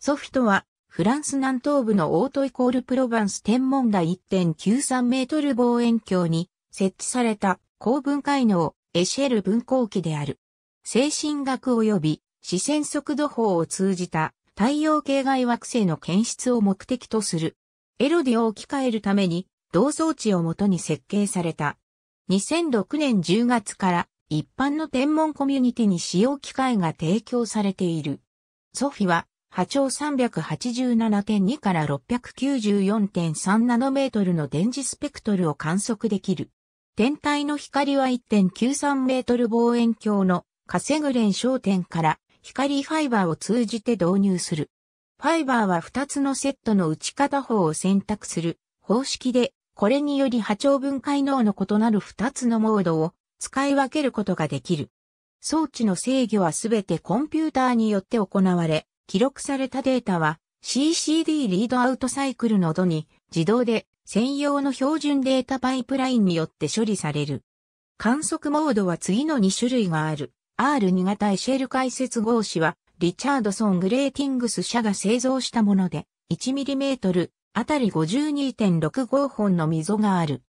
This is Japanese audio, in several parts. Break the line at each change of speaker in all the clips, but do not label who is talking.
ソフトは、フランス南東部のオートイコールプロヴァンス天文台1.93メートル望遠鏡に設置された高分解能エシェル分光器である。精神学及び視線速度法を通じた太陽系外惑星の検出を目的とする。エロディを置き換えるために同装置をもとに設計された。2006年10月から一般の天文コミュニティに使用機会が提供されている。ソフィは波長387.2から694.3ナノメートルの電磁スペクトルを観測できる。天体の光は1.93メートル望遠鏡のカセグレン焦点から光ファイバーを通じて導入する。ファイバーは2つのセットの打ち方法を選択する方式で、これにより波長分解能の異なる2つのモードを使い分けることができる。装置の制御はすべてコンピューターによって行われ、記録されたデータは CCD リードアウトサイクルの度に自動で専用の標準データパイプラインによって処理される。観測モードは次の2種類がある。R2 型エシェル解説合子は、リチャードソン・グレーティングス社が製造したもので、1mm あたり52.65本の溝がある。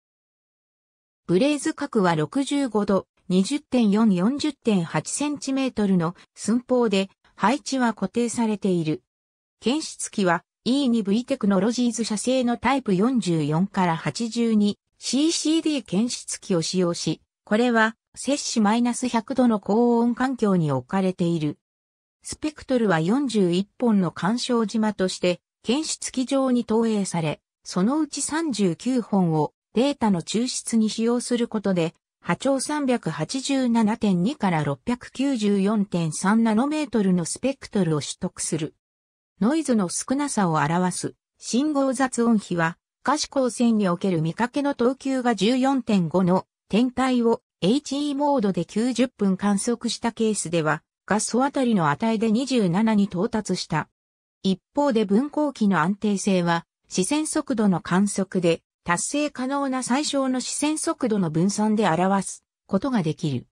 ブレーズ角は65度、20.440.8cm の寸法で配置は固定されている。検出機は E2V テクノロジーズ社製のタイプ44から 82CCD 検出機を使用し、これは摂氏マイナス100度の高温環境に置かれている。スペクトルは41本の干渉島として検出機上に投影され、そのうち39本をデータの抽出に使用することで波長387.2から694.3ナノメートルのスペクトルを取得する。ノイズの少なさを表す信号雑音比は可視光線における見かけの等級が14.5の天体を HE モードで90分観測したケースでは画素あたりの値で27に到達した。一方で分光器の安定性は視線速度の観測で達成可能な最小の視線速度の分散で表すことができる。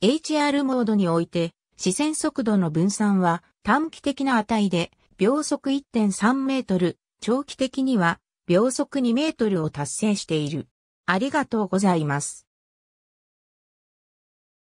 HR モードにおいて、視線速度の分散は短期的な値で秒速1.3メートル、長期的には秒速2メートルを達成している。ありがとうございます。